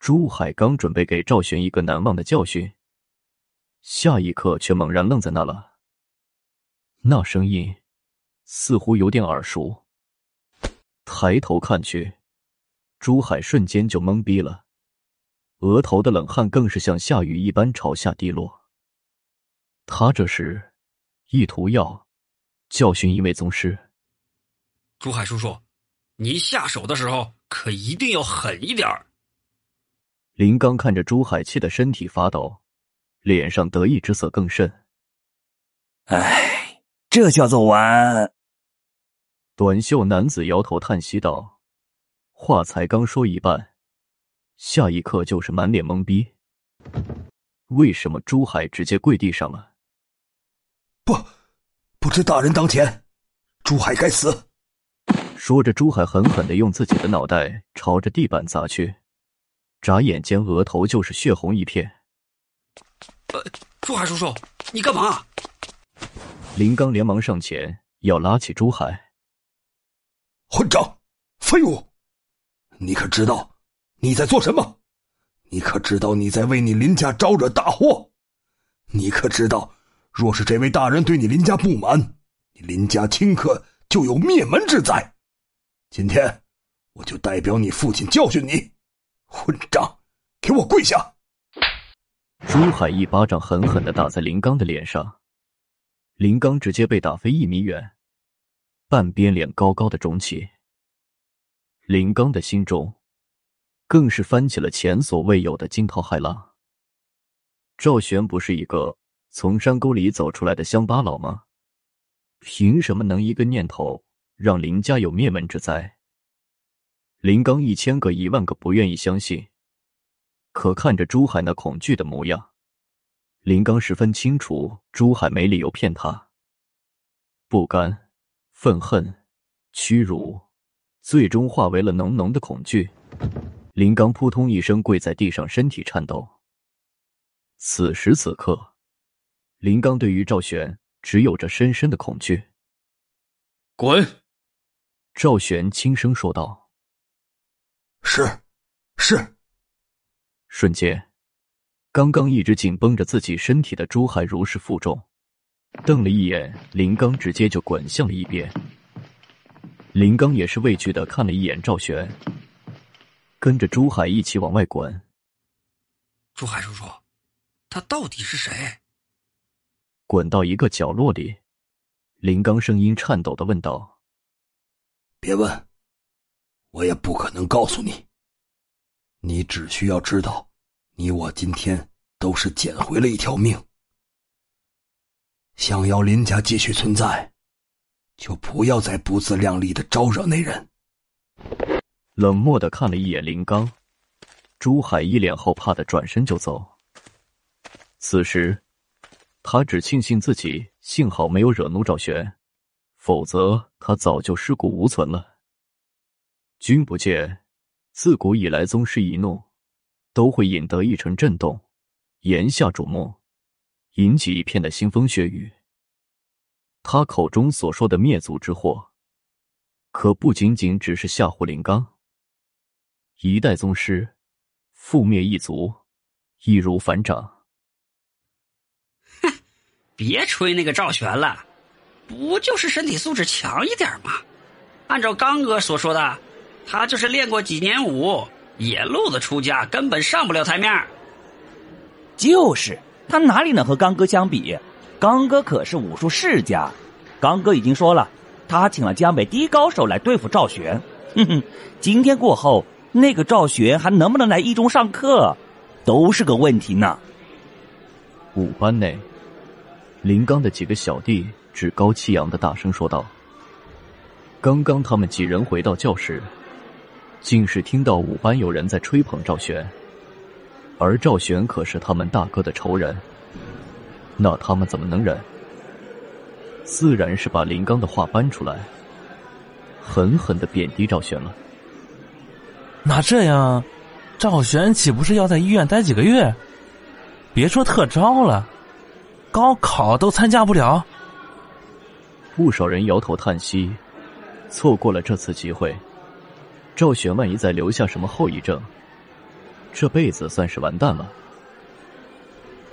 朱海刚准备给赵玄一个难忘的教训，下一刻却猛然愣在那了。那声音似乎有点耳熟，抬头看去，朱海瞬间就懵逼了，额头的冷汗更是像下雨一般朝下滴落。他这时意图要教训一位宗师，朱海叔叔，你下手的时候可一定要狠一点儿。林刚看着朱海气的身体发抖，脸上得意之色更甚。哎，这叫做玩。短袖男子摇头叹息道：“话才刚说一半，下一刻就是满脸懵逼。为什么朱海直接跪地上了？”“不，不知大人当前，朱海该死。”说着，朱海狠狠的用自己的脑袋朝着地板砸去。眨眼间，额头就是血红一片。呃，珠海叔叔，你干嘛？林刚连忙上前要拉起珠海。混账，废物！你可知道你在做什么？你可知道你在为你林家招惹大祸？你可知道，若是这位大人对你林家不满，你林家顷刻就有灭门之灾。今天，我就代表你父亲教训你。混账！给我跪下！朱海一巴掌狠狠的打在林刚的脸上，林刚直接被打飞一米远，半边脸高高的肿起。林刚的心中更是翻起了前所未有的惊涛骇浪。赵玄不是一个从山沟里走出来的乡巴佬吗？凭什么能一个念头让林家有灭门之灾？林刚一千个一万个不愿意相信，可看着朱海那恐惧的模样，林刚十分清楚朱海没理由骗他。不甘、愤恨、屈辱，最终化为了浓浓的恐惧。林刚扑通一声跪在地上，身体颤抖。此时此刻，林刚对于赵玄只有着深深的恐惧。滚！赵玄轻声说道。是，是。瞬间，刚刚一直紧绷着自己身体的朱海如释负重，瞪了一眼林刚，直接就滚向了一边。林刚也是畏惧的看了一眼赵玄，跟着朱海一起往外滚。朱海叔叔，他到底是谁？滚到一个角落里，林刚声音颤抖的问道：“别问。”我也不可能告诉你。你只需要知道，你我今天都是捡回了一条命。想要林家继续存在，就不要再不自量力的招惹那人。冷漠的看了一眼林刚，朱海一脸后怕的转身就走。此时，他只庆幸自己幸好没有惹怒赵玄，否则他早就尸骨无存了。君不见，自古以来，宗师一怒，都会引得一城震动，言下瞩目，引起一片的腥风血雨。他口中所说的灭族之祸，可不仅仅只是吓唬林刚。一代宗师覆灭一族，易如反掌。哼，别吹那个赵玄了，不就是身体素质强一点吗？按照刚哥所说的。他就是练过几年武，野路子出家，根本上不了台面。就是他哪里能和刚哥相比？刚哥可是武术世家，刚哥已经说了，他请了江北第一高手来对付赵玄。哼哼，今天过后，那个赵玄还能不能来一中上课，都是个问题呢。五班内，林刚的几个小弟趾高气扬的大声说道：“刚刚他们几人回到教室。”竟是听到五班有人在吹捧赵玄，而赵玄可是他们大哥的仇人，那他们怎么能忍？自然是把林刚的话搬出来，狠狠的贬低赵玄了。那这样，赵玄岂不是要在医院待几个月？别说特招了，高考都参加不了。不少人摇头叹息，错过了这次机会。赵雪万一再留下什么后遗症，这辈子算是完蛋了。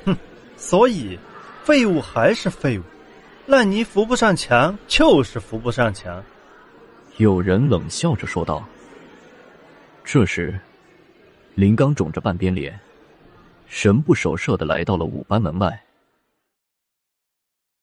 哼，所以，废物还是废物，烂泥扶不上墙，就是扶不上墙。有人冷笑着说道。这时，林刚肿着半边脸，神不守舍的来到了五班门外。